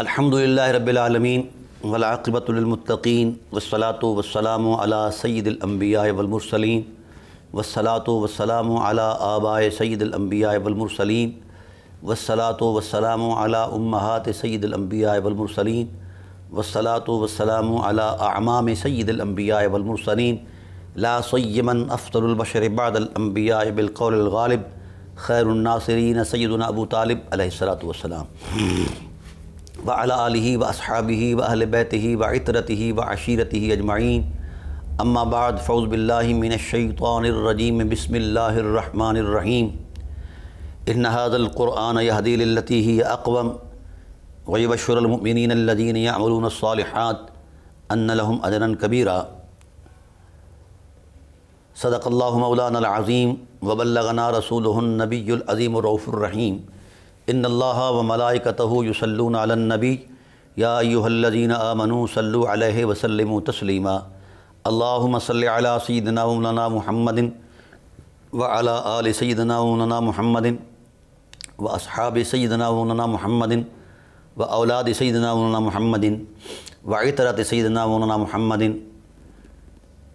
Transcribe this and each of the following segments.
अल्हम्दुलिल्लाह रब्बिलआलमीन वलाक़िबतुलमतकीन वसलात वसलाम अला सैदलम्बिया वलमरसलिन वसलात वसलाम अला आबाए सैदलम्बिया वलमरसलिन वसलात वसलाम अला उम्महात सैदलम्बिया वलमरसलिन वसलात वसलाम अला आमाम सैदलम्बिया वलमरसलिन ला सयमन अफ़तलबशर बादलम्बिया बिलकौलगालिब खैरनासरीन सैदना अबू तालिब अलैहि सलात वसलाम وعلى آله وأصحابه وأهل بيته وعطرته وعشيرته أجمعين أما بعد فوز بالله من الشيطان الرجيم بسم الله الرحمن الرحيم إن هذا القرآن يهدي للتي هي أقوم ويبشر المؤمنين الذين يعملون الصالحات أن لهم أجرا كبيرا صدق الله مولانا العظيم وبلغنا رسوله النبي العظيم الرؤوف الرحيم इन व मलाइकतहु युसल्लून अलनबी या यूहल्लजीन आमनु सल्लु अलैहि वसल्लम तस्लीमा अल्लाहुम सल्लि अला सैदना मौलाना मुहम्मदिन व अला आल सैदना मौलाना मुहम्मदिन व असहाब सैदना मौलाना मुहम्मदिन व औलाद सैदना मौलाना मुहम्मदिन व इतरत सैदना मौलाना मुहम्मदिन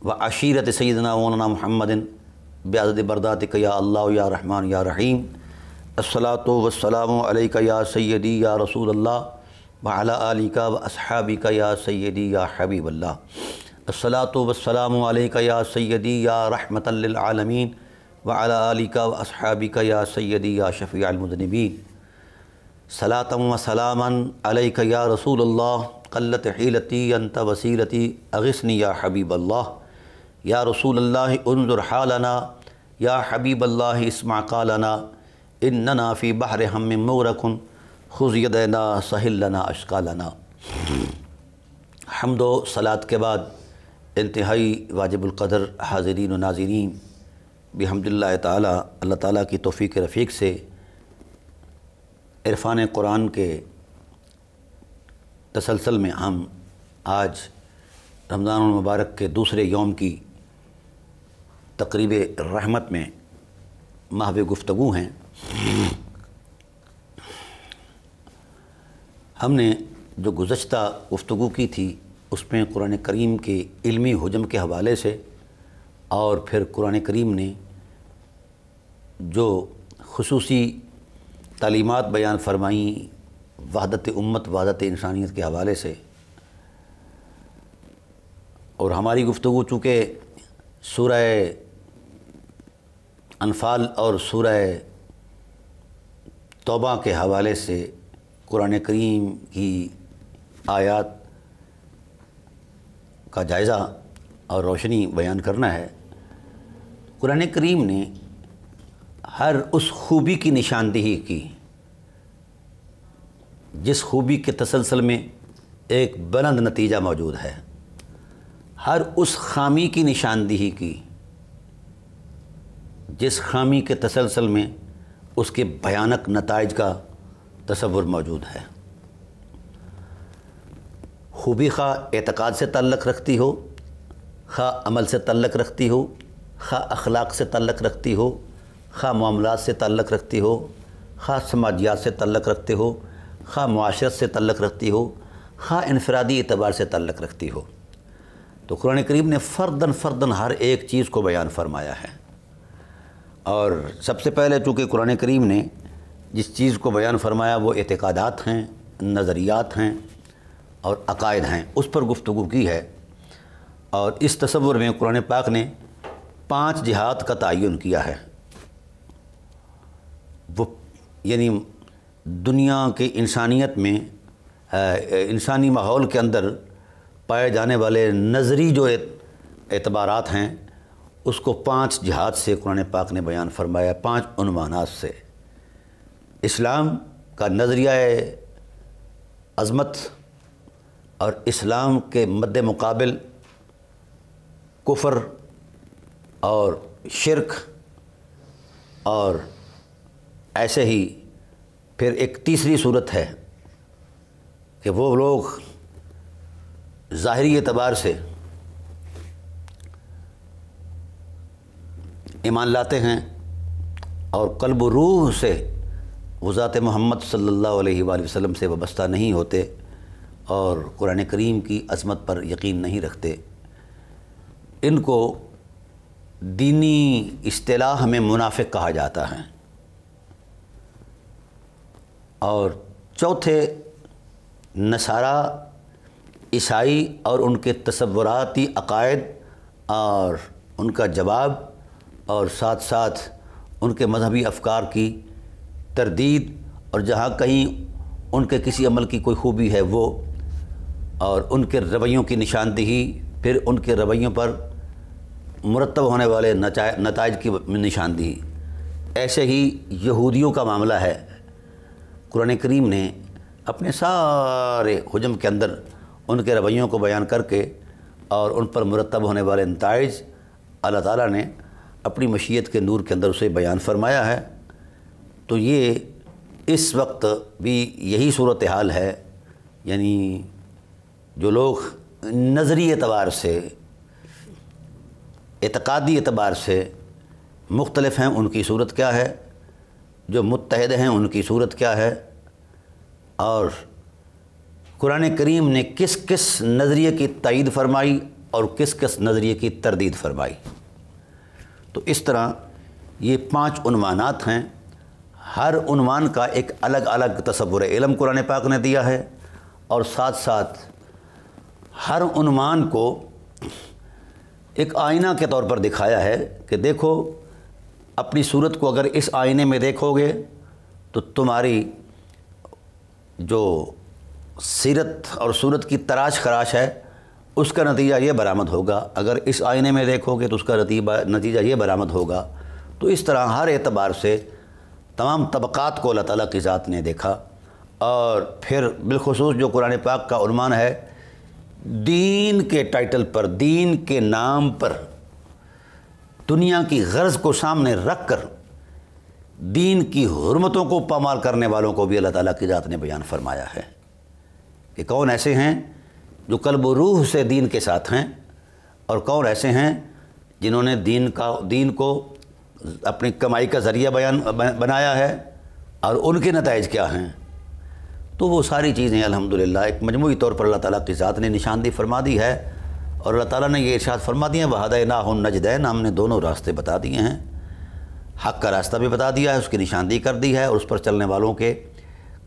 व अशीरत सैदना मौलाना मुहम्मदिन ब्याजद बरदात या अल्लाह या रहमान या रहीम الصلاة والسلام عليك يا سيدي يا رسول الله وعلى آلك وأصحابك يا سيدي يا حبيب الله الصلاة والسلام عليك يا سيدي يا رحمة للعالمين وعلى آلك وأصحابك يا سيدي يا شفيع المذنبين صلاة یا عليك يا رسول الله قلت حيلتي انت وسيلتي أغسني يا حبيب الله يا رسول الله انظر حالنا يا حبيب الله اسمع قالنا इन नाफ़ी बहर हम मगरकन खुजयदना सहिलना अशकालना हमदो सलात के बाद इंतहाई वाजिबुल्क़दर हाजरीन नाजरीन बहमदिल्ला ताली अल्लाह ताली की तोफ़ी रफ़ीक से इरफान कुरान के तसलसल में हम आज रमज़ान मुबारक के दूसरे योम की तकरीब रहमत में माहव गुफ्तु हैं हमने जो गुज्त गुफ्तु की थी उसमें कुरान करीम के इल्मी हजम के हवाले से और फिर कुरान करीम ने जो खसूसी तलीमत बयान फरमाई वहादत उम्मत वहादत इंसानियत के हवाले से और हमारी गुफ्तु चूँकि सूरह अनफाल और सूरह तोबा के हवाले से कुरान करीम की आयात का जायज़ा और रोशनी बयान करना है कुरान करीम ने हर उस खूबी की निशानदेही की जिस खूबी के तसलसल में एक बुलंद नतीजा मौजूद है हर उस खामी की निशानदेही की जिस खामी के तसलसल में उसके भयानक नतज का तस्वुर मौजूद है खूबी खा एतक़ाद से तल्लक़ रखती हो खा अमल से तल्लक़ रखती हो खा अखलाक से तल्लक़ रखती हो खा मामला से तल्लक़ रखती हो खा समाजियात से तल्लक़ रखते हो खा माशरत से तल्लक़ रखती हो खा इनफरादी एतबार से तल्लक़ रखती हो तो कुरान करीब ने फ़र्दन फ़र्दन हर एक चीज़ को बयान फरमाया है और सबसे पहले चूँकि कुरान करीम ने जिस चीज़ को बयान फरमाया वो एतकादात हैं नज़रियात हैं और अकायद हैं उस पर गुफ्तु की है और इस तस्वुर में कुरान पाक ने पाँच जिहाद का तयन किया है वो यानी दुनिया के इंसानियत में इंसानी माहौल के अंदर पाए जाने वाले नज़री जो एतबारात हैं उसको पांच जहाद से कुरान पाक ने बयान फरमाया पांच उनवानात से इस्लाम का नज़रिया अज़मत और इस्लाम के मद मुकाबल कुफर और शिरक और ऐसे ही फिर एक तीसरी सूरत है कि वो लोग ज़ाहरी एतबार से ईमान लाते हैं और कल्ब रूह से वज़ात मोहम्मद सल्ला वसम से वाबस्ता नहीं होते और कुरान करीम की अजमत पर यकीन नहीं रखते इनको दीनी असलाह में मुनाफिक कहा जाता है और चौथे नसारा ईसाई और उनके तस्वुराती अकायद और उनका जवाब और साथ साथ उनके मजहबी अफकार की तरदीद और जहाँ कहीं उनके किसी अमल की कोई खूबी है वो और उनके रवैयों की निशानदेही फिर उनके रवैयों पर मुरतब होने वाले नतज की निशानदेही ऐसे ही यहूदियों का मामला है कुरान करीम ने अपने सारे हजम के अंदर उनके रवैयों को बयान करके और उन पर मुरतब होने वाले नतज अल्लाह ताला ने अपनी मशीत के नूर के अंदर उसे बयान फरमाया है तो ये इस वक्त भी यही सूरत हाल है यानी जो लोग नज़री एतबार से एतकादी एतबार से मुख्तलफ़ हैं उनकी सूरत क्या है जो मुतहद हैं उनकी सूरत क्या है और कुरान करीम ने किस किस नज़रिए की तइद फरमाई और किस किस नज़रिए की तरदीद फरमाई तो इस तरह ये पांच उनवानात हैं हर उनवान का एक अलग अलग तस्वुर इलम कुरान पाक ने दिया है और साथ साथ हर उनवान को एक आईना के तौर पर दिखाया है कि देखो अपनी सूरत को अगर इस आईने में देखोगे तो तुम्हारी जो सीरत और सूरत की तराश खराश है उसका नतीजा ये बरामद होगा अगर इस आईने में देखोगे तो उसका नतीजा ये बरामद होगा तो इस तरह हर एतबार से तमाम तबक़ात को अल्लाह ताली की ज़ात ने देखा और फिर बिलखसूस जो कुरान पाक का उन्वान है दीन के टाइटल पर दीन के नाम पर दुनिया की गर्ज को सामने रख कर दीन की हरमतों को पामाल करने वालों को भी अल्लाह ताला की ज़ात ने बयान फरमाया है कि कौन ऐसे हैं जो कल्ब रूह से दीन के साथ हैं और कौन ऐसे हैं जिन्होंने दीन का दीन को अपनी कमाई का ज़रिया बयान बनाया है और उनके नतज क्या हैं तो वो सारी चीज़ें अल्हम्दुलिल्लाह एक मजमू तौर पर अल्लाह ताला की ज़ात ने निशानदी फरमा दी है और अल्लाह ताला ने ये इर्शाद फरमा दिया वहाद ना हो नजदैन हमने दोनों रास्ते बता दिए हैं हक़ का रास्ता भी बता दिया है उसकी निशानदी कर दी है और उस पर चलने वालों के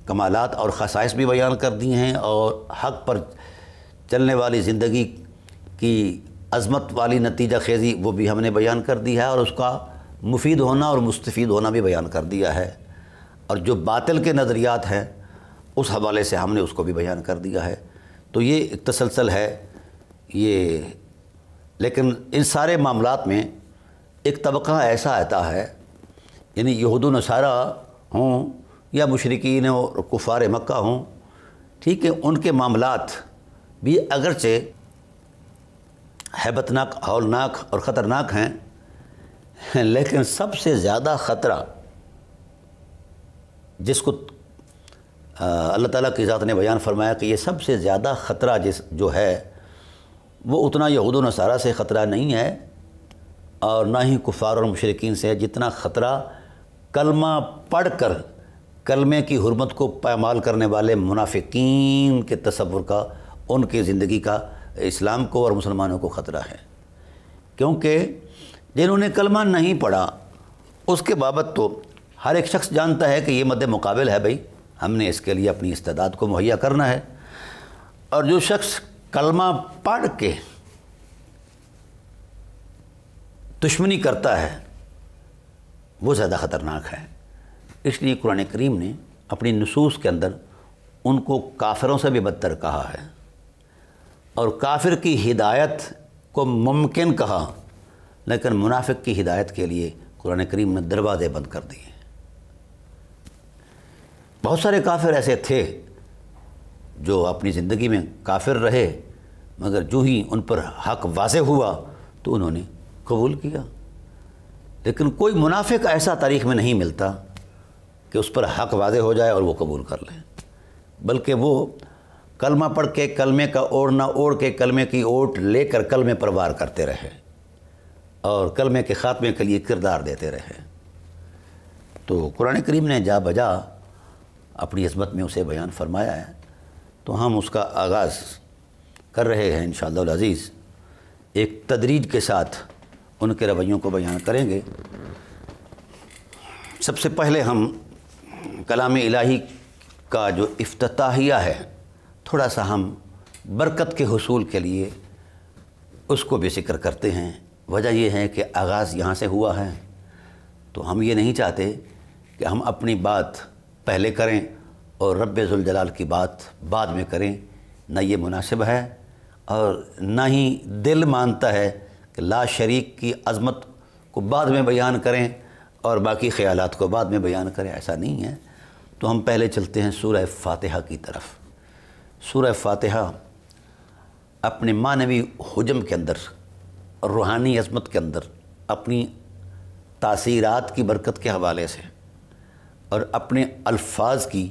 कमालत और खसाइस भी बयान कर दिए हैं और हक़ पर चलने वाली ज़िंदगी की अजमत वाली नतीजा खेजी वो भी हमने बयान कर दी है और उसका मुफीद होना और मुस्तफ़ होना भी बयान कर दिया है और जो बातिल के नज़रियात हैं उस हवाले से हमने उसको भी बयान कर दिया है तो ये एक तसलसल है ये लेकिन इन सारे मामलों में एक तबका ऐसा आता है यानी यहूद नसारा हों या मशरकिन और कुफ़ार मक्का हों ठीक है उनके मामलात भी अगरचे हैबतनाक हौलनाक और ख़तरनाक हैं लेकिन सबसे ज़्यादा ख़तरा जिसको अल्लाह ताला की ज़ात ने बयान फरमाया कि ये सबसे ज़्यादा ख़तरा जिस जो है वो उतना यहूद नसारा से ख़तरा नहीं है और ना ही कुफार और मशरकिन से है जितना ख़तरा कलमा पढ़ कर कलमे की हरमत को पैमाल करने वाले मुनाफिकीन के तस्वुर का उनकी ज़िंदगी का इस्लाम को और मुसलमानों को ख़तरा है क्योंकि जिन्होंने कलमा नहीं पढ़ा उसके बाबत तो हर एक शख्स जानता है कि ये मद मुकाबल है भाई हमने इसके लिए अपनी इस्तादात को मुहैया करना है और जो शख्स कलमा पढ़ के दुश्मनी करता है वो ज़्यादा ख़तरनाक है इसलिए कुरान करीम ने अपनी नसूस के अंदर उनको काफिरों से भी बदतर कहा है और काफिर की हिदायत को मुमकिन कहा लेकिन मुनाफिक की हिदायत के लिए कुरान करीम ने दरवाजे बंद कर दिए बहुत सारे काफिर ऐसे थे जो अपनी ज़िंदगी में काफिर रहे मगर जो ही उन पर हक वाज हुआ तो उन्होंने कबूल किया लेकिन कोई मुनाफिक ऐसा तारीख में नहीं मिलता कि उस पर हक वाज हो जाए और वो कबूल कर लें बल्कि वो कलमा पढ़ के कलमे का ओढ़ ना ओढ़ के कलमे की ओट लेकर कलमे पर वार करते रहे और कलमे के ख़ात्मे के लिए किरदार देते रहे तो कुरान करीम ने जा बजा अपनी इसबत में उसे बयान फरमाया है तो हम उसका आगाज़ कर रहे हैं इन अज़ीज़ एक तदरीज के साथ उनके रवैयों को बयान करेंगे सबसे पहले हम कलाम इलाही का जो अफ्ताहिया है थोड़ा सा हम बरकत के हसूल के लिए उसको बेसिक्र करते हैं वजह यह है कि आगाज़ यहाँ से हुआ है तो हम ये नहीं चाहते कि हम अपनी बात पहले करें और रबाल की बात बाद में करें ना ये मुनासिब है और ना ही दिल मानता है कि ला शरीक की अज़मत को बाद में बयान करें और बाकी ख़्यालात को बाद में बयान करें ऐसा नहीं है तो हम पहले चलते हैं सूरह फातहा की तरफ़ सूर्य फातहा अपने मानवी हजम के अंदर रूहानी अजमत के अंदर अपनी तासीरात की बरकत के हवाले से और अपने अल्फाज की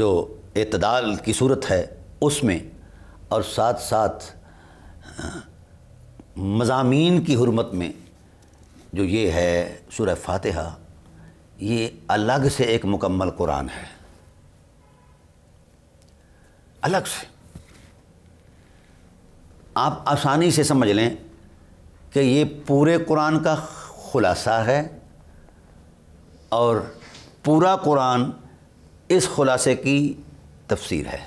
जो इतदाल की सूरत है उसमें और साथ साथ मजामी की हरमत में जो ये है सुर फातहा ये अलग से एक मुकम्मल कुरान है अलग से आप आसानी से समझ लें कि ये पूरे कुरान का खुलासा है और पूरा कुरान इस खुलासे की तफसीर है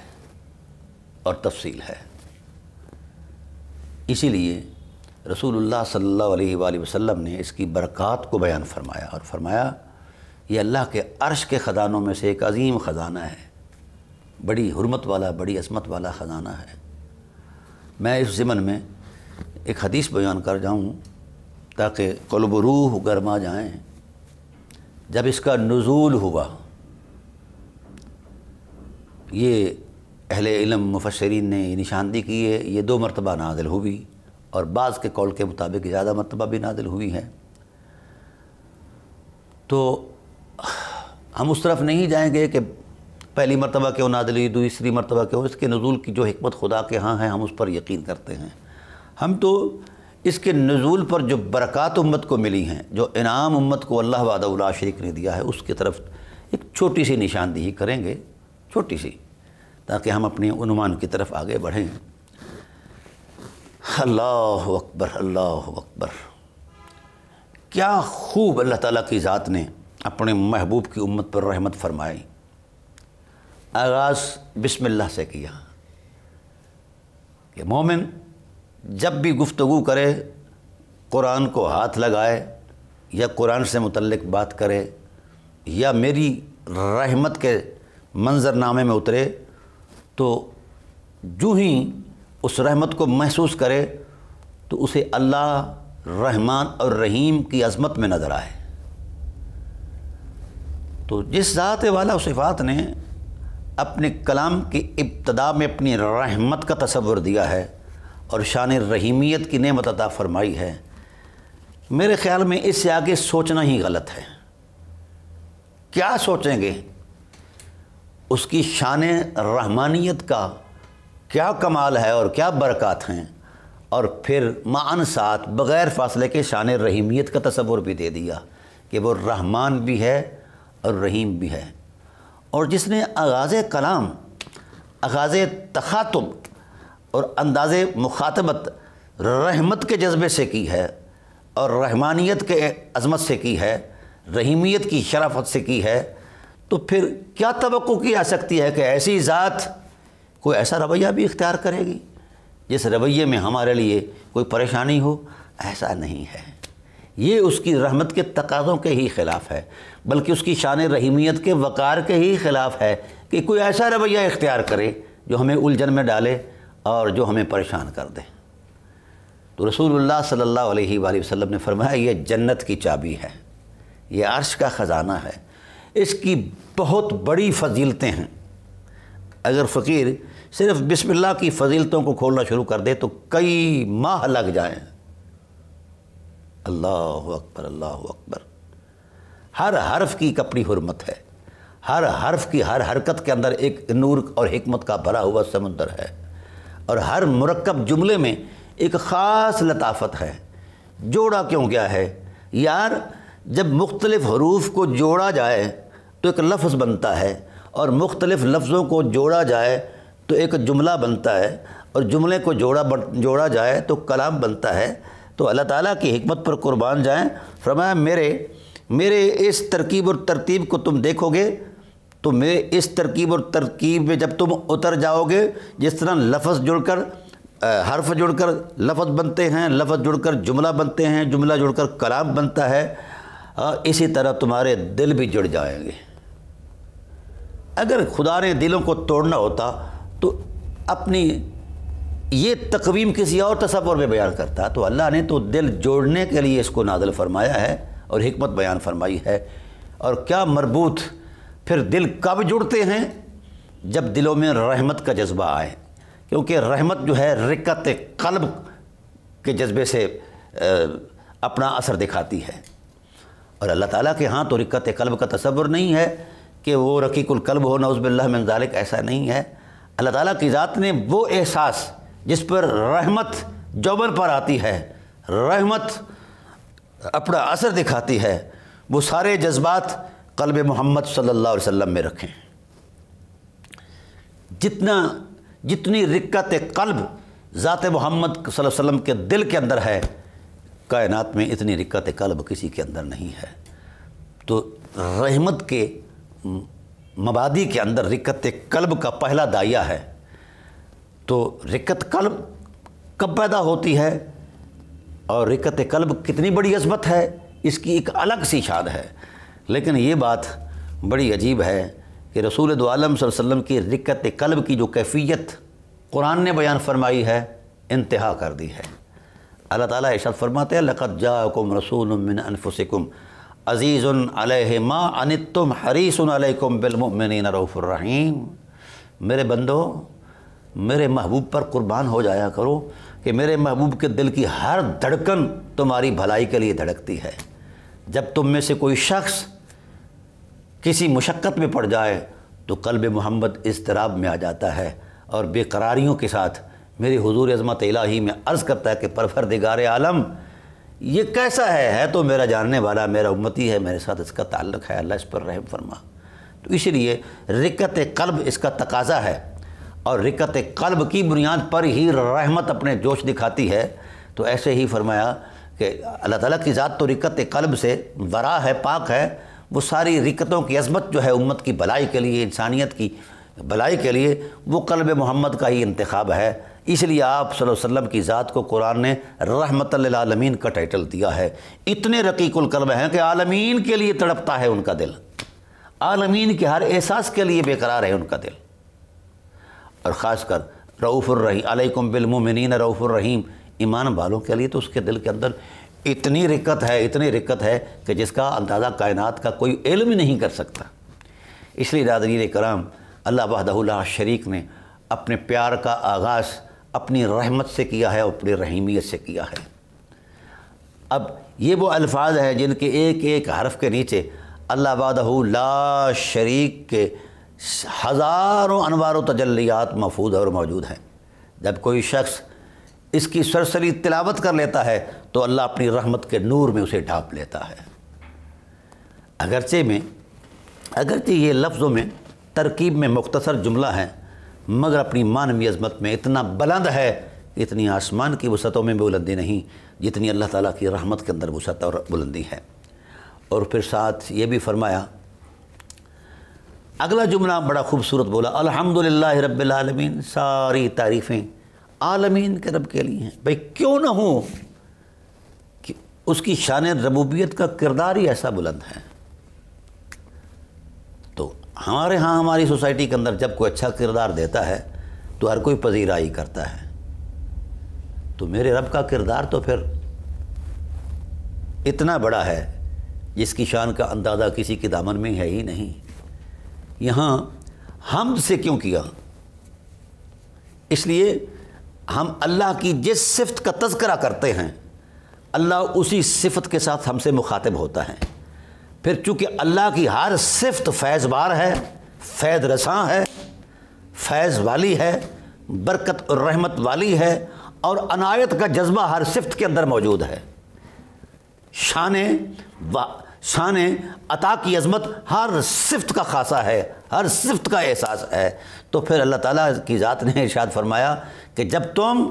और तफसील है इसीलिए रसूलुल्लाह सल्लल्लाहु अलैहि वसल्लम ने इसकी बरक़ात को बयान फरमाया और फरमाया ये अल्लाह के अर्श के ख़जानों में से एक अजीम ख़ज़ाना है बड़ी हरमत वाला बड़ी असमत वाला ख़जाना है मैं इस ज़िमन में एक हदीस बयान कर जाऊँ ताकि कलब रूह गरमा जाएँ जब इसका नज़ूल हुआ ये अहल इलम मुफसरीन ने निशानदी की है ये दो मरतबा नादिल हुई और बाद के कौल के मुताबिक ज़्यादा मरतबा भी नादिल हुई है तो हम उस तरफ नहीं जाएंगे कि पहली मरतबा क्यों नादली दूसरी मरतबा क्यों इसके नज़ुल की जो हमत खुदा के यहाँ है हम उस पर यकीन करते हैं हम तो इसके नज़ूल पर जो बरक़ात उम्मत को मिली हैं जो इनाम उम्मत को अल्लाह वादा शरीक ने दिया है उसकी तरफ एक छोटी सी निशानदेही करेंगे छोटी सी ताकि हम अपने अनुमान की तरफ आगे बढ़ें अल्लाह अकबर अल्लाह अकबर क्या खूब अल्लाह ताला की ज़ात ने अपने महबूब की उम्मत पर रहमत फरमाई आगाज़ बिस्मिल्लाह से किया कि मोमिन जब भी गुफ्तु करे कुरान को हाथ लगाए या कुरान से मुतलक बात करे या मेरी रहमत के मंजरनामे में उतरे तो जो ही उस रहमत को महसूस करे तो उसे अल्लाह रहमान और रहीम की अजमत में नज़र आए तो जिस ज़ात वाला सिफ़ात ने अपने कलाम की इब्तदा में अपनी रहमत का तस्वुर दिया है और शान रहीमियत की नेमत अता फरमाई है मेरे ख्याल में इससे आगे सोचना ही गलत है क्या सोचेंगे उसकी शान रहमानियत का क्या कमाल है और क्या बरक़ात हैं और फिर मान साथ बग़ैर फासले के शान रहीमियत का तस्वुर भी दे दिया कि वो रहमान भी है और रहीम भी है और जिसने आगाज़ कलाम आगाज़ तखातुम और अंदाज़ मुखातबत रहमत के जज्बे से की है और रहमानियत के अजमत से की है रहीमियत की शराफत से की है तो फिर क्या तो की जा सकती है कि ऐसी ज़ात कोई ऐसा रवैया भी इख्तियार करेगी जिस रवैये में हमारे लिए कोई परेशानी हो ऐसा नहीं है ये उसकी रहमत के तकाज़ों के ही ख़िलाफ़ है बल्कि उसकी शान रहीमियत के वक़ार के ही ख़िलाफ़ है कि कोई ऐसा रवैया इख्तियार करे जो हमें उलझन में डाले और जो हमें परेशान कर दे तो रसूलुल्लाह सल्लल्लाहु अलैहि वसल्लम ने फरमाया ये जन्नत की चाबी है ये अर्श का ख़ज़ाना है इसकी बहुत बड़ी फजीलतें हैं अगर फ़कीर सिर्फ़ बिस्मिल्लाह की फजीलतों को खोलना शुरू कर दे तो कई माह लग जाएँ अल्लाह अकबर अल्लाह अकबर हर हर्फ की एक अपनी हरमत है हर हर्फ की हर हरकत के अंदर एक नूर और हमत का भरा हुआ समंदर है और हर मरकब जुमले में एक ख़ास लताफत है जोड़ा क्यों क्या है यार जब मुख्तलिफ़ हरूफ को जोड़ा जाए तो एक लफ्ज़ बनता है और मुख्तलिफ़ लफ्ज़ों को जोड़ा जाए तो एक जुमला बनता है और जुमले को जोड़ा जोड़ा जाए तो कलाम बनता है तो अल्लाह ताला की हमत पर कुर्बान जाएं फरमाया मेरे मेरे इस तरकीब और तरतीब को तुम देखोगे तो मेरे इस तरकीब और तरकीब में जब तुम उतर जाओगे जिस तरह लफ्ज़ जुड़कर हर्फ जुड़कर लफ्ज़ बनते हैं लफ्ज़ जुड़कर जुमला बनते हैं जुमला जुड़कर कलाम बनता है इसी तरह तुम्हारे दिल भी जुड़ जाएंगे अगर खुदा ने दिलों को तोड़ना होता तो अपनी ये तकवीम किसी और तस्वर में बयान करता तो अल्लाह ने तो दिल जोड़ने के लिए इसको नादल फरमाया है और हमत बयान फरमाई है और क्या मरबूत फिर दिल कब जुड़ते हैं जब दिलों में रहमत का जज्बा आए क्योंकि रहमत जो है रिकत कल्ब के जज्बे से अपना असर दिखाती है और अल्लाह ताला के यहाँ तो रिकत कल्ब का तस्वुर नहीं है कि वो रकीकुल कल्ब हो नौज़बिल्ला मंजालिक ऐसा नहीं है अल्लाह ताला की ज़ात ने वो एहसास जिस पर रहमत जौबन पर आती है रहमत अपना असर दिखाती है वो सारे जज्बात कल्ब मोहम्मद सल्ला वसम में रखें जितना जितनी रिक्कत कल्ब ज़ात मोहम्मद वसम के दिल के अंदर है कायनात में इतनी रिक्कत कल्ब किसी के अंदर नहीं है तो रहमत के मबादी के अंदर रिक्कत कल्ब का पहला दाया है तो रिकत कल्ब कब पैदा होती है और रिकत कल्ब कितनी बड़ी अजमत है इसकी एक अलग सी शाद है लेकिन ये बात बड़ी अजीब है कि रसूल दोआलम वसल्लम की रिकत कल्ब की जो कैफियत कुरान ने बयान फरमाई है इंतहा कर दी है अल्लाह ताला इशाद फरमाते हैं लक़त जाकुम रसूल मिन अनफुसिकुम अलैहि मा अनितुम हरीसुन अलैकुम बिलमुमिनीन रऊफ़ुर रहीम मेरे बंदो मेरे महबूब पर कुर्बान हो जाया करो कि मेरे महबूब के दिल की हर धड़कन तुम्हारी भलाई के लिए धड़कती है जब तुम में से कोई शख्स किसी मुशक्क़त में पड़ जाए तो कल्ब मोहम्मद इसतराब में आ जाता है और बेकरारियों के साथ मेरी हजूर अजमत इलाही में अर्ज़ करता है कि परफर दिगार आलम ये कैसा है है तो मेरा जानने वाला मेरा उम्मती है मेरे साथ इसका ताल्लुक़ है अल्लाह इस पर रहम फरमा तो इसलिए रिकत कल्ब इसका तकाजा है और रिकत कल्ब की बुनियाद पर ही रहमत अपने जोश दिखाती है तो ऐसे ही फरमाया कि अल्लाह ताला की ज़ात तो रिकत कल्ब से वरा है पाक है वो सारी रिकतों की अजमत जो है उम्मत की भलाई के लिए इंसानियत की भलाई के लिए वो कल्ब मोहम्मद का ही इंतखब है इसलिए आप वसल्लम की ज़ात को कुरान ने रहमत आलमीन का टाइटल दिया है इतने रकीकुल कल्ब हैं कि आलमीन के लिए तड़पता है उनका दिल आलमीन के हर एहसास के लिए बेकरार है उनका दिल और ख़ास कर रऊफ़ुर्रहीम अलैकुम बिलमिन रऊफ़ुर्रहीम ईमान वालों के लिए तो उसके दिल के अंदर इतनी रिक्कत है इतनी रिक्कत है कि जिसका अंदाज़ा कायनात का कोई इल्म नहीं कर सकता इसलिए दादरीर कराम अल्लाह बहदहुल्ला शरीक ने अपने प्यार का आगाज़ अपनी रहमत से किया है अपनी रहीमियत से किया है अब ये वो अल्फाज हैं जिनके एक एक हरफ के नीचे अल्लाह ला शरीक के हज़ारों अनवार तजलियात मफूद और मौजूद हैं जब कोई शख्स इसकी सरसरी तिलावत कर लेता है तो अल्लाह अपनी रहमत के नूर में उसे ढाँप लेता है अगरचे में अगरचे ये लफ्ज़ों में तरकीब में मुख्तसर जुमला है मगर अपनी मानवी अजमत में इतना बुलंद है इतनी आसमान की वसतों में बुलंदी नहीं जितनी अल्लाह ताला की रहमत के अंदर वसत और बुलंदी है और फिर साथ ये भी फरमाया अगला जुमला बड़ा खूबसूरत बोला अल्हम्दुलिल्लाह आलमीन सारी तारीफ़ें आलमीन के रब के लिए हैं भाई क्यों ना हो कि उसकी शान रबूबियत का किरदार ही ऐसा बुलंद है तो हमारे यहाँ हमारी सोसाइटी के अंदर जब कोई अच्छा किरदार देता है तो हर कोई पजीराई करता है तो मेरे रब का किरदार तो फिर इतना बड़ा है जिसकी शान का अंदाज़ा किसी के दामन में है ही नहीं यहाँ हम से क्यों किया इसलिए हम अल्लाह की जिस सिफत का तस्करा करते हैं अल्लाह उसी सिफत के साथ हमसे मुखातब होता है फिर चूँकि अल्लाह की हर सिफत फैज़बार है फैज़ रसाँ है फैज़ वाली है बरकत और रहमत वाली है और अनायत का जज्बा हर सिफत के अंदर मौजूद है शान शान अता की अजमत हर सिफ्त का खासा है हर सिफ्त का एहसास है तो फिर अल्लाह ताला की ज़ात ने इर्शाद फरमाया कि जब तुम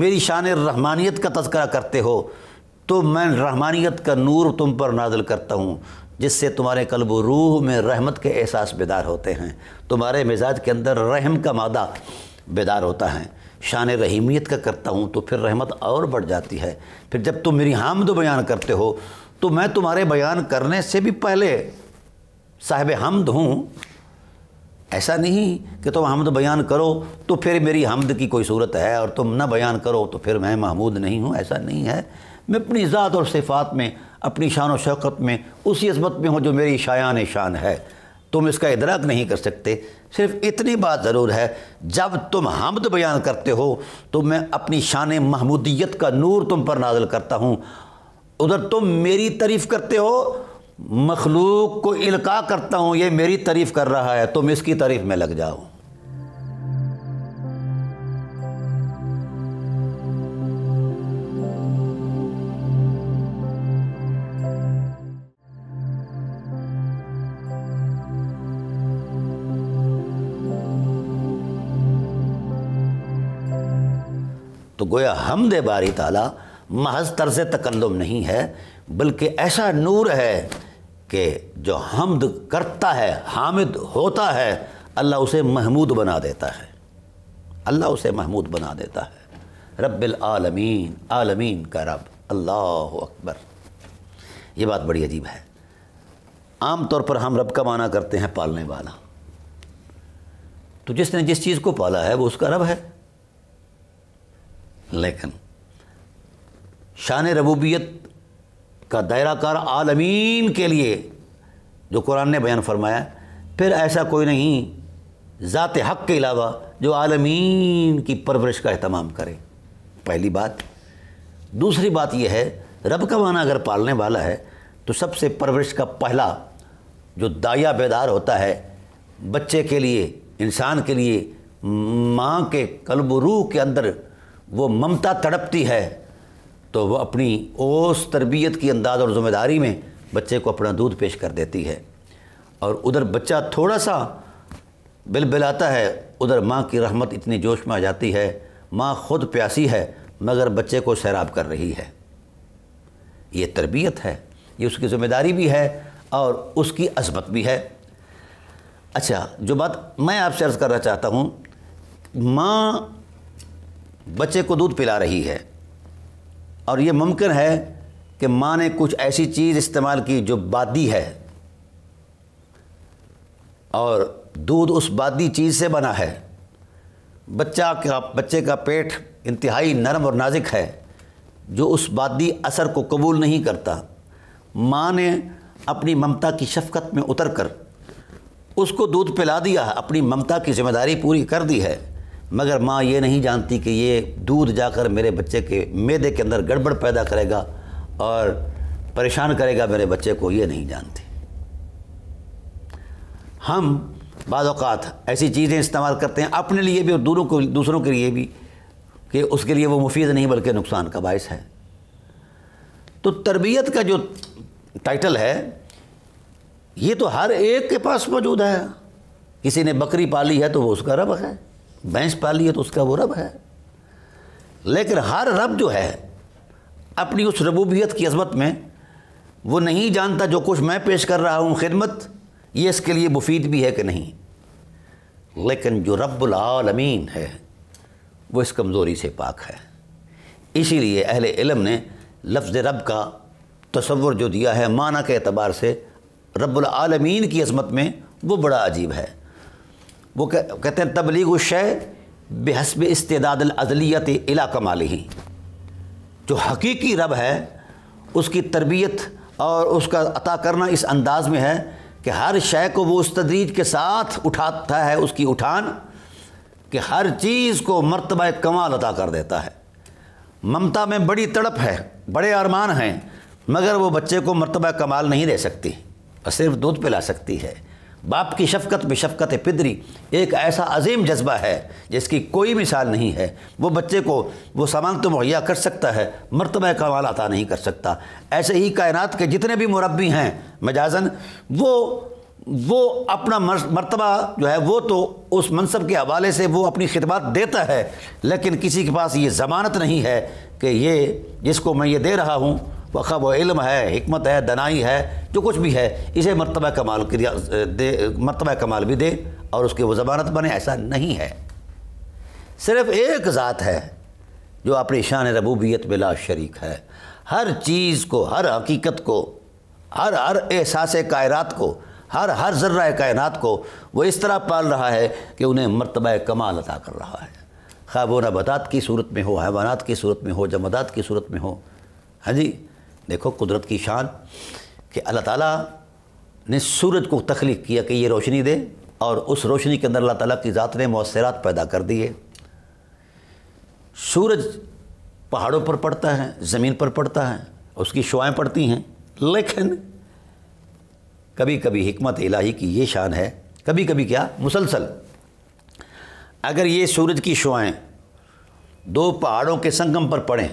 मेरी शान रहमानियत का तस्करा करते हो तो मैं रहमानियत का नूर तुम पर नाजल करता हूँ जिससे तुम्हारे कल्ब रूह में रहमत के एहसास बेदार होते हैं तुम्हारे मिजाज के अंदर रहम का मादा बेदार होता है शान रहीमियत का करता हूँ तो फिर रहमत और बढ़ जाती है फिर जब तुम मेरी हामद बयान करते हो तो मैं तुम्हारे बयान करने से भी पहले साहब हमद हूँ ऐसा नहीं कि तुम हमद बयान करो तो फिर मेरी हमद की कोई सूरत है और तुम ना बयान करो तो फिर मैं महमूद नहीं हूँ ऐसा नहीं है मैं अपनी ज़ात और सिफात में अपनी शान और शौकत में उसी इसबत में हूँ जो मेरी शायान शान है तुम इसका इदराक नहीं कर सकते सिर्फ इतनी बात ज़रूर है जब तुम हमद बयान करते हो तो मैं अपनी शान महमूदियत का नूर तुम पर नाजल करता हूँ उधर तुम मेरी तारीफ करते हो मखलूक को इल्का करता हूं ये मेरी तारीफ कर रहा है तुम इसकी तारीफ में लग जाओ तो गोया दे बारी ताला महज तर्ज तकल्लुम नहीं है बल्कि ऐसा नूर है कि जो हमद करता है हामिद होता है अल्लाह उसे महमूद बना देता है अल्लाह उसे महमूद बना देता है रब्बिल आलमीन आलमीन का रब अल्लाह अकबर ये बात बड़ी अजीब है आम तौर पर हम रब का माना करते हैं पालने वाला तो जिसने जिस चीज़ को पाला है वो उसका रब है लेकिन शान रबूबियत का दायराकार आलमीन के लिए जो कुरान ने बयान फरमाया फिर ऐसा कोई नहीं ज़ात हक़ के अलावा जो आलमीन की परवरिश का अहतमाम करे पहली बात दूसरी बात यह है रब का माना अगर पालने वाला है तो सबसे परवरिश का पहला जो दाया बेदार होता है बच्चे के लिए इंसान के लिए माँ के कल्ब रूह के अंदर वो ममता तड़पती है तो वह अपनी ओस तरबियत की अंदाज और ज़िम्मेदारी में बच्चे को अपना दूध पेश कर देती है और उधर बच्चा थोड़ा सा बिल बिलाता है उधर माँ की रहमत इतनी जोश में आ जाती है माँ खुद प्यासी है मगर बच्चे को सैराब कर रही है ये तरबियत है ये उसकी ज़िम्मेदारी भी है और उसकी अजमत भी है अच्छा जो बात मैं आपसे अर्ज़ करना चाहता हूँ माँ बच्चे को दूध पिला रही है और ये मुमकिन है कि माँ ने कुछ ऐसी चीज़ इस्तेमाल की जो बादी है और दूध उस बादी चीज़ से बना है बच्चा का बच्चे का पेट इंतहाई नरम और नाजिक है जो उस बादी असर को कबूल नहीं करता माँ ने अपनी ममता की शफकत में उतर कर उसको दूध पिला दिया अपनी ममता की जिम्मेदारी पूरी कर दी है मगर माँ ये नहीं जानती कि ये दूध जाकर मेरे बच्चे के मैदे के अंदर गड़बड़ पैदा करेगा और परेशान करेगा मेरे बच्चे को ये नहीं जानती हम बाज़ात ऐसी चीज़ें इस्तेमाल करते हैं अपने लिए भी और दूरों को दूसरों के लिए भी कि उसके लिए वो मुफीद नहीं बल्कि नुकसान का बायस है तो तरबियत का जो टाइटल है ये तो हर एक के पास मौजूद है किसी ने बकरी पाली है तो वो उसका रब है भैंस पाली है तो उसका वो रब है लेकिन हर रब जो है अपनी उस रबूबियत की अजमत में वो नहीं जानता जो कुछ मैं पेश कर रहा हूँ खिदमत ये इसके लिए मुफीद भी है कि नहीं लेकिन जो रब्लमीन है वो इस कमज़ोरी से पाक है इसीलिए अहल इलम ने लफ्ज़ रब का तस्वुर जो दिया है माना के अतबार से रब्लमीन की अजमत में वो बड़ा अजीब है वो कह, कहते हैं तबलीग शय बेहसब इस्तेदाद अजलियत इला कमाल ही जो हकीकी रब है उसकी तरबियत और उसका अता करना इस अंदाज में है कि हर शय को वो उस तदरीज के साथ उठाता है उसकी उठान कि हर चीज़ को मरतबा कमाल अता कर देता है ममता में बड़ी तड़प है बड़े अरमान हैं मगर वो बच्चे को मरतबा कमाल नहीं दे सकती और सिर्फ दूध पिला सकती है बाप की शफकत शफकत पिदरी एक ऐसा अजीम जज्बा है जिसकी कोई मिसाल नहीं है वो बच्चे को वो सामान तो मुहैया कर सकता है मरतबा कमाल अता नहीं कर सकता ऐसे ही कायनात के जितने भी मुरबी हैं मजाजन वो वो अपना मरतबा जो है वो तो उस मनसब के हवाले से वो अपनी खिदमत देता है लेकिन किसी के पास ये ज़मानत नहीं है कि ये जिसको मैं ये दे रहा हूँ वक़ा व इल्म है हमत है दनाई है जो कुछ भी है इसे मरतबा कमाल दे मरतबा कमाल भी दे और उसकी वो ज़मानत बने ऐसा नहीं है सिर्फ़ एक ज़ात है जो अपनी शान रबूबियत में ला शरीक है हर चीज़ को हर हकीकत को हर हर एहसास कायरत को हर हर जर्रा कायनात को वो इस तरह पाल रहा है कि उन्हें मरतबा कमाल अदा कर रहा है खैब नबात की सूरत में हो हैवानात की सूरत में हो जमदात की सूरत में हो हाँ जी देखो कुदरत की शान कि अल्लाह ताला ने सूरज को तख्लीक किया कि ये रोशनी दे और उस रोशनी के अंदर अल्लाह ताला की ज़ात ने मौसरात पैदा कर दिए सूरज पहाड़ों पर पड़ता है ज़मीन पर पड़ता है उसकी शुआएँ पड़ती हैं लेकिन कभी कभी हमत इलाही की ये शान है कभी कभी क्या मुसलसल अगर ये सूरज की शुआएँ दो पहाड़ों के संगम पर पड़ें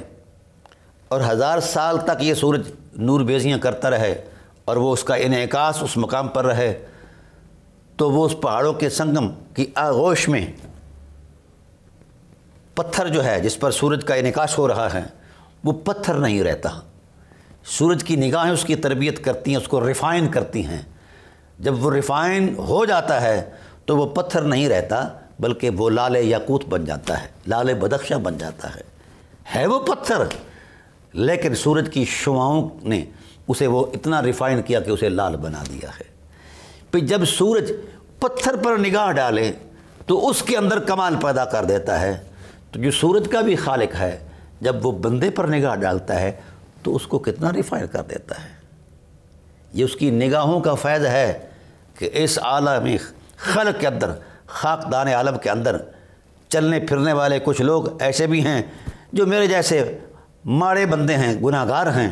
और हज़ार साल तक ये सूरज नूर बेजियाँ करता रहे और वो उसका इनकास उस मकाम पर रहे तो वो उस पहाड़ों के संगम की आगोश में पत्थर जो है जिस पर सूरज का इनकास हो रहा है वो पत्थर नहीं रहता सूरज की निगाहें उसकी तरबियत करती हैं उसको रिफ़ाइन करती हैं जब वो रिफ़ाइन हो जाता है तो वो पत्थर नहीं रहता बल्कि वो लाल याकूत बन जाता है लाल बदख्शा बन जाता है है वो पत्थर लेकिन सूरज की शुआओं ने उसे वो इतना रिफाइन किया कि उसे लाल बना दिया है फिर जब सूरज पत्थर पर निगाह डाले तो उसके अंदर कमाल पैदा कर देता है तो जो सूरज का भी खालिक है जब वो बंदे पर निगाह डालता है तो उसको कितना रिफाइन कर देता है ये उसकी निगाहों का फ़ायदा है कि इस आला में खल के अंदर खाकदान आलम के अंदर चलने फिरने वाले कुछ लोग ऐसे भी हैं जो मेरे जैसे माड़े बंदे हैं गुनाहगार हैं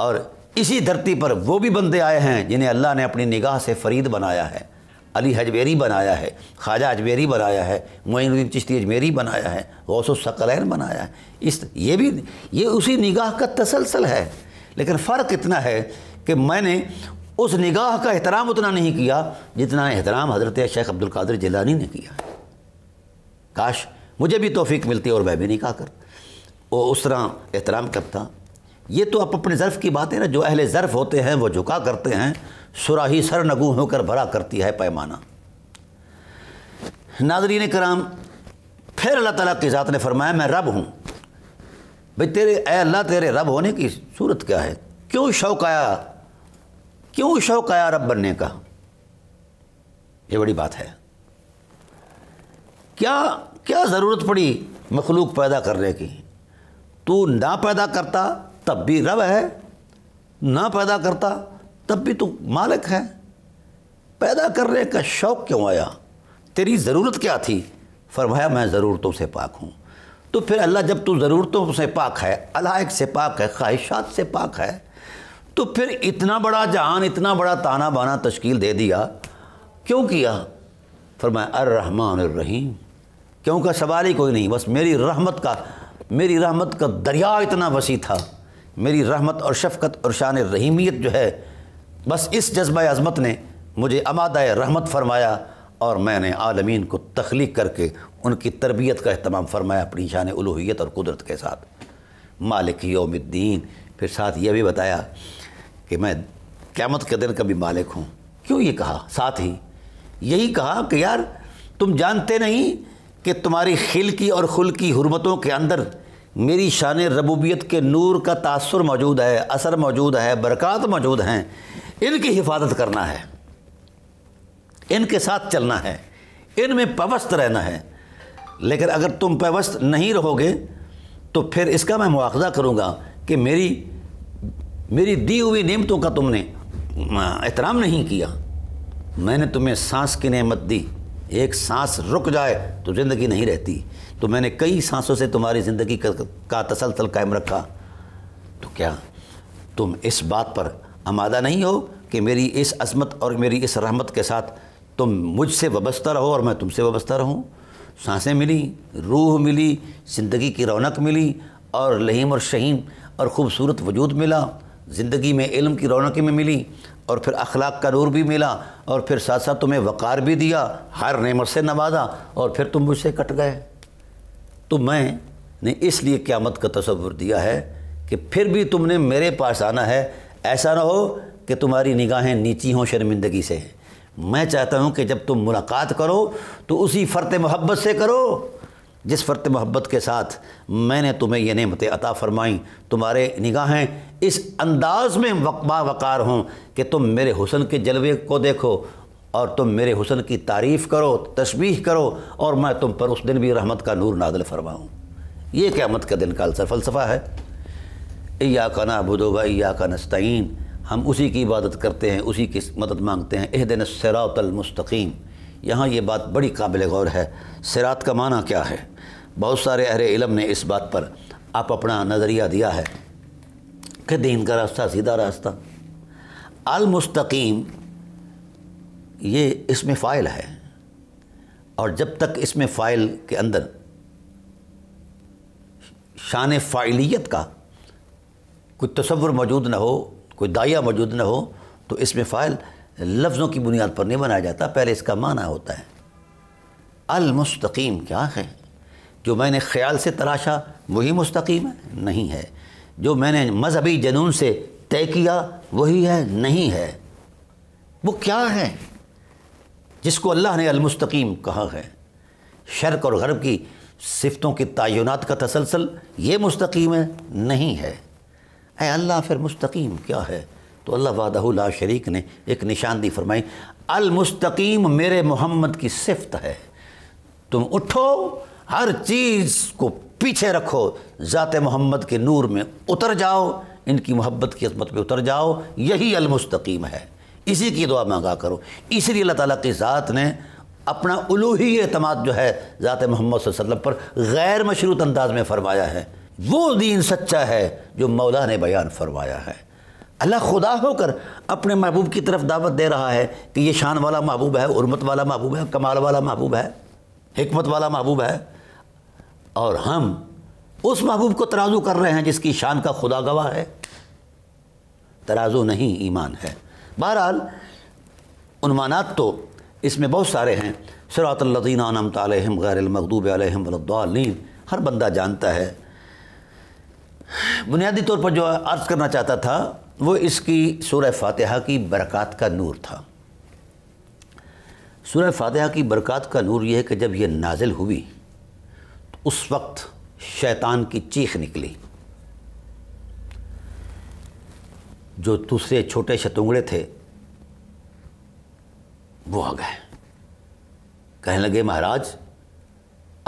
और इसी धरती पर वो भी बंदे आए हैं जिन्हें अल्लाह ने अपनी निगाह से फरीद बनाया है अली हजवेरी बनाया है ख्वाजा अजमेरी बनाया है मोनुद्दीन चिश्ती अजमेरी बनाया है गौसुलसकलैन बनाया है इस ये भी ये उसी निगाह का तसलसल है लेकिन फ़र्क इतना है कि मैंने उस निगाह का एहतराम उतना नहीं किया जितना एहतराम हज़रत शेख अब्दुल कादिर जिलानी ने किया काश मुझे भी तोफ़ी मिलती और मैं भी निकाह करता उस तरह एहतराम करता ये तो आप अपने ज़र्फ़ की बात है ना जो अहल ज़र्फ़ होते हैं वो झुका करते हैं सुराही सर नगू होकर भरा करती है पैमाना नाजरीन कराम फिर अल्लाह ताला की ज़ात ने फरमाया मैं रब हूँ भाई तेरे ए अल्लाह तेरे रब होने की सूरत क्या है क्यों शौक आया क्यों शौक आया रब बनने का ये बड़ी बात है क्या क्या ज़रूरत पड़ी मखलूक पैदा करने की तू ना पैदा करता तब भी रब है ना पैदा करता तब भी तू मालिक है पैदा करने का शौक़ क्यों आया तेरी ज़रूरत क्या थी फरमाया मैं ज़रूरतों से पाक हूँ तो फिर अल्लाह जब तू ज़रूरतों से पाक है अलायक से पाक है ख्वाहिशात से पाक है तो फिर इतना बड़ा जहान इतना बड़ा ताना बाना तश्कील दे दिया क्यों किया फरमाया अर्रहमान रहीम क्यों का सवाल ही कोई नहीं बस मेरी रहमत का मेरी रहमत का दरिया इतना वसी था मेरी रहमत और शफकत और शान रहीमियत जो है बस इस जज्बा अजमत ने मुझे अमादा रहमत फरमाया और मैंने आलमीन को तख्लीक करके उनकी तरबियत का अहतमाम फरमाया अपनी शान उलूहियत और कुदरत के साथ मालिक योमद्दीन फिर साथ यह भी बताया कि मैं क़्यामत के दिन का भी मालिक हूँ क्यों ये कहा साथ ही यही कहा कि यार तुम जानते नहीं कि तुम्हारी खिल की और खुल की हरमतों के अंदर मेरी शान रबूबियत के नूर का तासर मौजूद है असर मौजूद है बरक़ात मौजूद हैं इनकी हिफाजत करना है इनके साथ चलना है इनमें पवस्त रहना है लेकिन अगर तुम पवस्त नहीं रहोगे तो फिर इसका मैं मुआवजा करूँगा कि मेरी मेरी दी हुई नियमतों का तुमने एहतराम नहीं किया मैंने तुम्हें सांस की नेमत दी एक सांस रुक जाए तो ज़िंदगी नहीं रहती तो मैंने कई सांसों से तुम्हारी ज़िंदगी का तसलसल कायम रखा तो क्या तुम इस बात पर आमादा नहीं हो कि मेरी इस असमत और मेरी इस रहमत के साथ तुम मुझसे वबस्ता रहो और मैं तुमसे वबस्ता रहूँ सांसें मिली रूह मिली ज़िंदगी की रौनक मिली और लहीम और शहीम और ख़ूबसूरत वजूद मिला ज़िंदगी में इल्म की रौनक में मिली और फिर अखलाक का नूर भी मिला और फिर साथ साथ तुम्हें वक़ार भी दिया हर नेमत से नवाजा और फिर तुम मुझसे कट गए तो मैंने इसलिए क़्यामत का तस्वुर दिया है कि फिर भी तुमने मेरे पास आना है ऐसा ना हो कि तुम्हारी निगाहें नीची हों शर्मिंदगी से मैं चाहता हूँ कि जब तुम मुलाकात करो तो उसी फ़र्त मोहब्बत से करो जिस फ़र्त मोहब्बत के साथ मैंने तुम्हें ये नमतें अता फ़रमाई तुम्हारे निगाहें इस अंदाज़ में वक़ार हों कि तुम मेरे हुसन के जलवे को देखो और तुम मेरे हुसन की तारीफ़ करो तशबीह करो और मैं तुम पर उस दिन भी रहमत का नूर नादल फरमाऊँ ये क़्यामत का दिन का अलसर फ़लसफ़ा है या का ना बुदोबा या का नस्तीन हम उसी की इबादत करते हैं उसी की मदद मांगते हैं एह दिन सरातलमस्तकीम यहाँ ये बात बड़ी काबिल गौर है सरात का माना क्या है बहुत सारे अहर इलम ने इस बात पर आप अपना नज़रिया दिया है कि दीन का रास्ता सीधा रास्ता अलमस्तकीम ये इसमें फ़ाइल है और जब तक इसमें फ़ाइल के अंदर शान फ़ाइलियत का कोई तस्वर मौजूद ना हो कोई दाया मौजूद ना हो तो इसमें फ़ाइल लफ्ज़ों की बुनियाद पर नहीं बनाया जाता पहले इसका माना होता है अलमस्तकीम क्या है जो मैंने ख्याल से तराशा वही मुस्तकीम है नहीं है जो मैंने मजहबी जनून से तय किया वही है नहीं है वो क्या है जिसको अल्लाह ने अलमुस्तकीम कहा है शर्क और गर्ब की सिफतों की तयनत का तसलसल ये मुस्तकीम है नहीं है अः अल्लाह फिर मुस्तकीम क्या है तो अल्लाह वादहुल्ला शरीक ने एक निशानदी फरमाई अलमुस्तकीम मेरे मोहम्मद की सिफत है तुम उठो हर चीज़ को पीछे रखो ज़ात मोहम्मद के नूर में उतर जाओ इनकी मोहब्बत की असमत पे उतर जाओ यही अलमुस्तकीम है इसी की दुआ मांगा करो इसीलिए अल्लाह ताला की ज़ात ने अपना उलूही अतमाद जो है ज़ात मोहम्मद वसल्लम पर गैर मशरूत अंदाज में फरमाया है वो दीन सच्चा है जो मौला ने बयान फरमाया है अल्लाह खुदा होकर अपने महबूब की तरफ दावत दे रहा है कि ये शान वाला महबूब है उर्मत वाला महबूब है कमाल वाला महबूब है हमत वाला महबूब है और हम उस महबूब को तराजू कर रहे हैं जिसकी शान का खुदा गवाह है तराजू नहीं ईमान है बहरहाल उनमानात तो इसमें बहुत सारे हैं सरातल्लिन आनम तम गैरमखूब आलम वलद्दालीन हर बंदा जानता है बुनियादी तौर पर जो अर्ज़ करना चाहता था वो इसकी शुरह फातिहा की बरक़ात का नूर था सूर्य फातिहा की बरक़ात का नूर यह है कि जब यह नाजिल हुई उस वक्त शैतान की चीख निकली जो दूसरे छोटे शतुंगड़े थे वो आ गए कहने लगे महाराज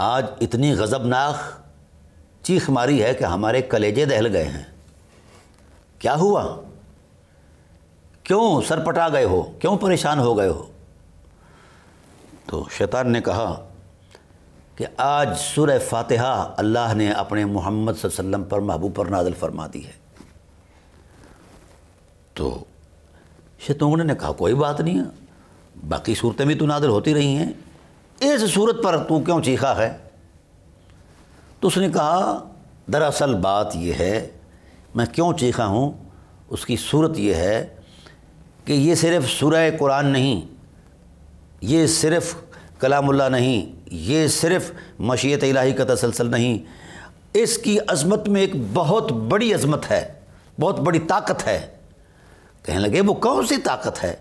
आज इतनी गज़बनाक चीख मारी है कि हमारे कलेजे दहल गए हैं क्या हुआ क्यों सरपटा गए हो क्यों परेशान हो गए हो तो शैतान ने कहा कि आज सुर फातहा अल्लाह ने अपने मोहम्मद वसल्लम पर महबूब पर नादल फरमा दी है तो शतोंगने ने कहा कोई बात नहीं है बाकी सूरतें भी तो नादल होती रही हैं इस सूरत पर तू क्यों चीखा है तो उसने कहा दरअसल बात यह है मैं क्यों चीखा हूँ उसकी सूरत यह है कि ये सिर्फ सुरह कुरान नहीं ये सिर्फ कलामुल्ला नहीं ये सिर्फ़ मशीत इलाही का तसलसल नहीं इसकी अजमत में एक बहुत बड़ी अजमत है बहुत बड़ी ताकत है कहने लगे वो कौन सी ताकत है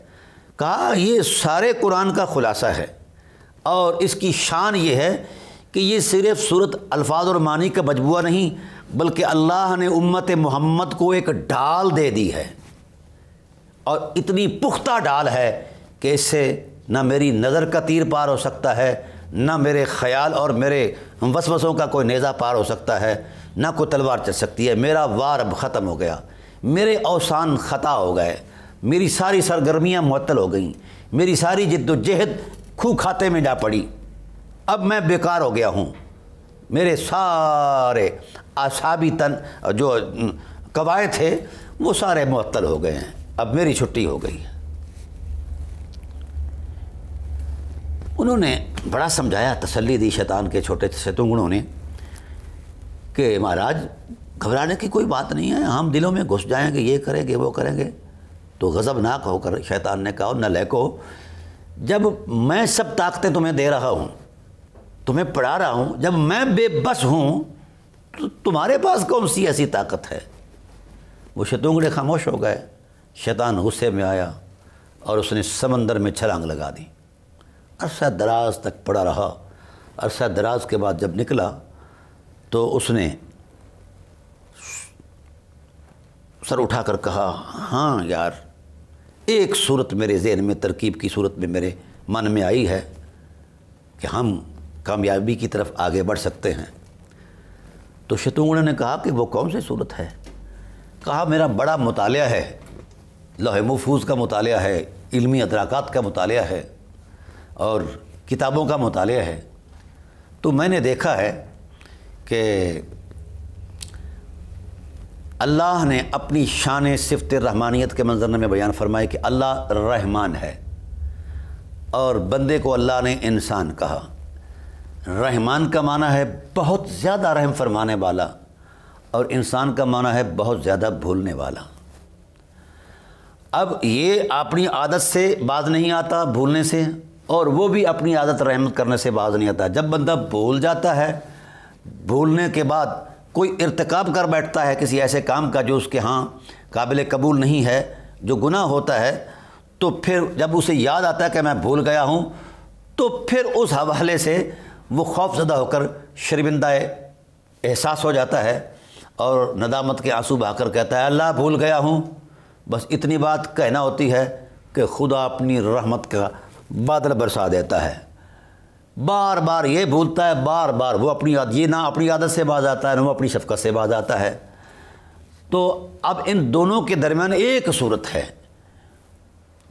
कहा ये सारे कुरान का ख़ुलासा है और इसकी शान ये है कि ये सिर्फ सूरत अल्फाज और मानी का मजबूा नहीं बल्कि अल्लाह ने उम्मत मोहम्मद को एक डाल दे दी है और इतनी पुख्ता डाल है कि इससे ना मेरी नज़र का तीर पार हो सकता है ना मेरे ख्याल और मेरे वसवसों का कोई नेज़ा पार हो सकता है ना कोई तलवार चल सकती है मेरा वार अब ख़त्म हो गया मेरे अवसान ख़ता हो गए मेरी सारी सरगर्मियाँ मअतल हो गईं मेरी सारी जद्दोजहद खूह खाते में जा पड़ी अब मैं बेकार हो गया हूँ मेरे सारे आसाबी तन जो कवाए थे वो सारे मअतल हो गए हैं अब मेरी छुट्टी हो गई है उन्होंने बड़ा समझाया तसल्ली दी शैतान के छोटे शतुंगड़ों ने कि महाराज घबराने की कोई बात नहीं है हम दिलों में घुस जाएंगे ये करेंगे वो करेंगे तो गज़बनाक होकर शैतान ने कहा न लेको जब मैं सब ताकतें तुम्हें दे रहा हूँ तुम्हें पढ़ा रहा हूँ जब मैं बेबस हूँ तो तुम्हारे पास कौन सी ऐसी ताकत है वो शतुंगड़े खामोश हो गए शैतान गुस्से में आया और उसने समंदर में छलांग लगा दी अरसा दराज तक पड़ा रहा अरसा दराज के बाद जब निकला तो उसने सर उठा कर कहा हाँ यार एक सूरत मेरे जहन में तरकीब की सूरत में मेरे मन में आई है कि हम कामयाबी की तरफ आगे बढ़ सकते हैं तो शतुंगण ने कहा कि वो कौन सी सूरत है कहा मेरा बड़ा मुताल है लोह महफूज का मुताल है इल्मी अदराक़ात का मुताल है और किताबों का मताल है तो मैंने देखा है कि अल्लाह ने अपनी शान सिफत रहमानियत के मंजर में बयान फरमाया कि अल्लाह रहमान है और बंदे को अल्लाह ने इंसान कहा रहमान का माना है बहुत ज़्यादा रहम फरमाने वाला और इंसान का माना है बहुत ज़्यादा भूलने वाला अब ये अपनी आदत से बाज नहीं आता भूलने से और वो भी अपनी आदत रहमत करने से बाज नहीं आता जब बंदा भूल जाता है भूलने के बाद कोई इरतकब कर बैठता है किसी ऐसे काम का जो उसके हाँ काबिल कबूल नहीं है जो गुनाह होता है तो फिर जब उसे याद आता है कि मैं भूल गया हूँ तो फिर उस हवाले से वो खौफजदा होकर शर्मिंदा एहसास हो जाता है और नदामत के आंसू बहाकर कहता है अल्लाह भूल गया हूँ बस इतनी बात कहना होती है कि खुदा अपनी रहमत का बादल बरसा देता है बार बार ये भूलता है बार बार वो अपनी आद, ये ना अपनी आदत से बाज आता है ना वो अपनी शफकत से बाज आता है तो अब इन दोनों के दरमियान एक सूरत है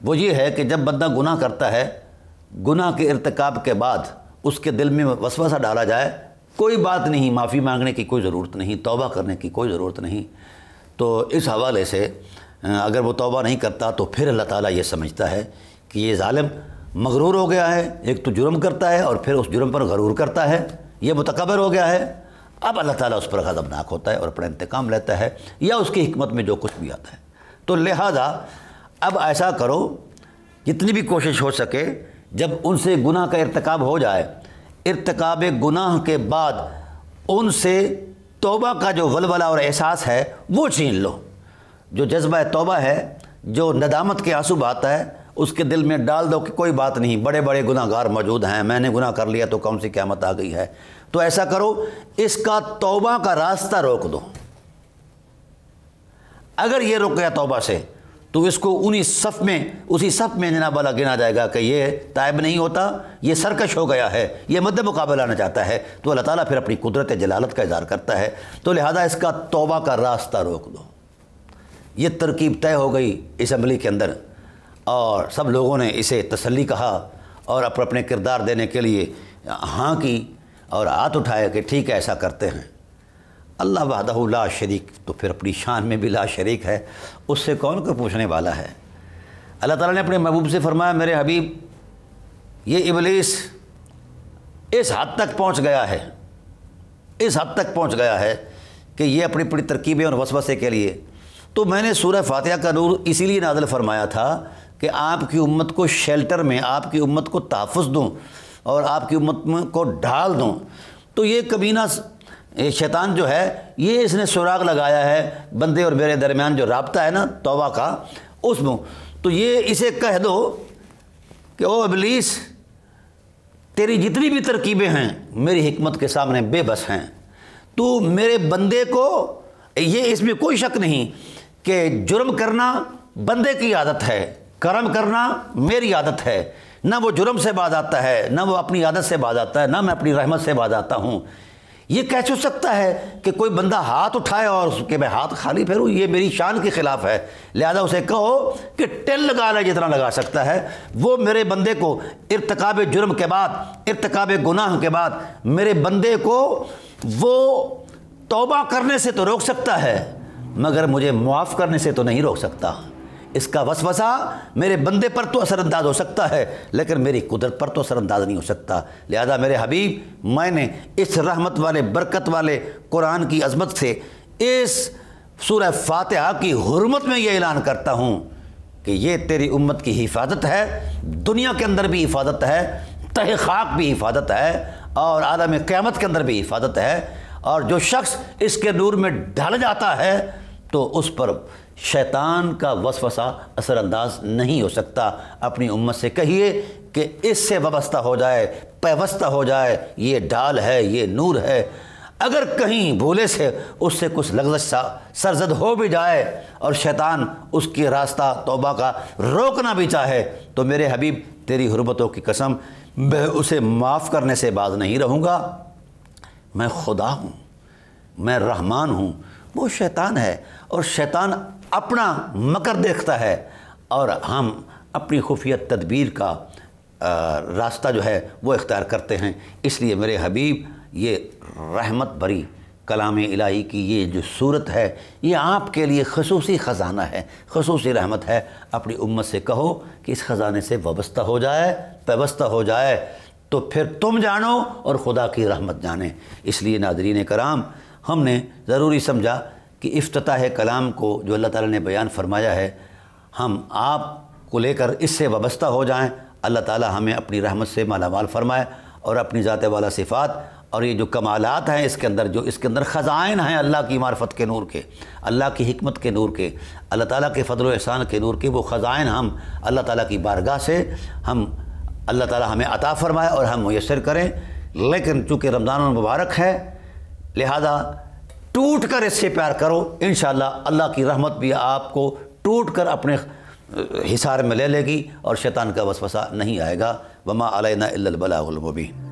वो ये है कि जब बंदा गुनाह करता है गुनाह के इरतकाब के बाद उसके दिल में वसवसा डाला जाए कोई बात नहीं माफ़ी मांगने की कोई ज़रूरत नहीं तौबा करने की कोई ज़रूरत नहीं तो इस हवाले से अगर वो तौबा नहीं करता तो फिर अल्लाह ताला ये समझता है कि ये ालिम मगरूर हो गया है एक तो जुर्म करता है और फिर उस जुर्म पर गरूर करता है ये मुतकबर हो गया है अब अल्लाह ताला उस पर गज़बनाक होता है और अपना इंतकाम लेता है या उसकी हमत में जो कुछ भी आता है तो लिहाजा अब ऐसा करो जितनी भी कोशिश हो सके जब उनसे गुनाह का इरतकब हो जाए इरतकब गुनाह के बाद उनसे तोबा का जो वलवला और एहसास है वो छीन लो जो जज्बा तोबा है जो नदामत के आंसू बहाता है उसके दिल में डाल दो कि कोई बात नहीं बड़े बड़े गुनाहगार मौजूद हैं मैंने गुनाह कर लिया तो कौन सी क्यामत आ गई है तो ऐसा करो इसका तौबा का रास्ता रोक दो अगर ये रुक गया तौबा से तो इसको उन्हीं सफ़ में उसी सफ़ में जनाबाला गिना जाएगा कि ये तायब नहीं होता ये सरकश हो गया है ये मद मुकाबला आना चाहता है तो अल्लाह ताला फिर अपनी कुदरत जलालत का इजहार करता है तो लिहाजा इसका तौबा का रास्ता रोक दो ये तरकीब तय हो गई इसम्बली के अंदर और सब लोगों ने इसे तसल्ली कहा और अपने अपने किरदार देने के लिए हाँ की और हाथ उठाया कि ठीक है ऐसा करते हैं अल्लाह वादा शरीक तो फिर अपनी शान में भी ला शरीक है उससे कौन को पूछने वाला है अल्लाह ताला ने अपने महबूब से फरमाया मेरे हबीब ये इबलीस इस हद तक पहुंच गया है इस हद तक पहुंच गया है कि ये अपनी अपनी तरकीबें और वसवसे के लिए तो मैंने सूरह फातह का नूर इसीलिए नादल फरमाया था कि आपकी उम्मत को शेल्टर में आपकी उम्मत को तहफ़ दूँ और आपकी उम्मत को ढाल दूँ तो ये कबीना शैतान जो है ये इसने सुराग लगाया है बंदे और मेरे दरमियान जो रबता है ना तोबा का उसमें तो ये इसे कह दो कि ओ अबलीस तेरी जितनी भी तरकीबें हैं मेरी हमत के सामने बेबस हैं तो मेरे बंदे को ये इसमें कोई शक नहीं कि जुर्म करना बंदे की आदत है कर्म करना मेरी आदत है ना वो जुर्म से बाज आता है ना वो अपनी आदत से बाज आता है ना मैं अपनी रहमत से बाज आता हूँ ये कैसे हो सकता है कि कोई बंदा हाथ उठाए और उसके मैं हाथ खाली फेरूँ ये मेरी शान के ख़िलाफ़ है लिहाजा उसे कहो कि टेल ले जितना लगा सकता है वो मेरे बंदे को इरतकाब जुर्म के बाद इरतकाब गुनाह के बाद मेरे बंदे को वो तोबा करने से तो रोक सकता है मगर मुझे मुआफ़ करने से तो नहीं रोक सकता इसका वसवसा मेरे बंदे पर तो असरअंदाज हो सकता है लेकिन मेरी कुदरत पर तो असरअंदाज नहीं हो सकता लिहाजा मेरे हबीब मैंने इस रहमत वाले बरकत वाले कुरान की अजमत से इस सूर फातहा की हरमत में यह ऐलान करता हूँ कि ये तेरी उम्मत की हिफाजत है दुनिया के अंदर भी हिफाजत है तह खाक भी हिफाजत है और आदम क़्यामत के अंदर भी हिफाजत है और जो शख्स इसके नूर में ढल जाता है तो उस पर शैतान का वसवसा असरअंदाज नहीं हो सकता अपनी उम्मत से कहिए कि इससे वाबस्ता हो जाए पैवस्ता हो जाए ये डाल है ये नूर है अगर कहीं भूले से उससे कुछ लगजश सा सरजद हो भी जाए और शैतान उसकी रास्ता तोबा का रोकना भी चाहे तो मेरे हबीब तेरी हरबतों की कसम मैं उसे माफ़ करने से बाज नहीं रहूँगा मैं खुदा हूँ मैं रहमान हूँ वो शैतान है और शैतान अपना मकर देखता है और हम अपनी खुफिया तदबीर का रास्ता जो है वो इख्तियार करते हैं इसलिए मेरे हबीब ये रहमत भरी कलाम इलाही की ये जो सूरत है ये आपके लिए खसूसी ख़जाना है खसूसी रहमत है अपनी उम्मत से कहो कि इस ख़जाने से वाबस्ता हो जाए पैबस्ता हो जाए तो फिर तुम जानो और खुदा की रहमत जाने इसलिए नादरीन कराम हमने ज़रूरी समझा कि अफ्ताह कलाम को जो अल्लाह ताला ने बयान फरमाया है हम आप को लेकर इससे वाबस्ता हो जाएं अल्लाह ताला हमें अपनी रहमत से मालामाल फ़रमाए और अपनी ज़ात वाला सिफ़ात और ये जो कमालत हैं इसके अंदर जो इसके अंदर ख़ज़ाइन हैं अल्लाह की मार्फत के नूर के अल्लाह की हमत के नूर के अल्लाह ताला के फ़ضल एहसान के नूर के वो ख़ज़ाइन हम अल्लाह ताला की बारगाह से हम अल्लाह ताला हमें अता फ़रमाए और हम मैसर करें लेकिन चूँकि रमज़ान मुबारक है लिहाजा टूट कर इससे प्यार करो इन अल्लाह की रहमत भी आपको टूट कर अपने हिसार में ले लेगी और शैतान का वसवसा नहीं आएगा वमा अलैना इल्लल बलागुल मुबीन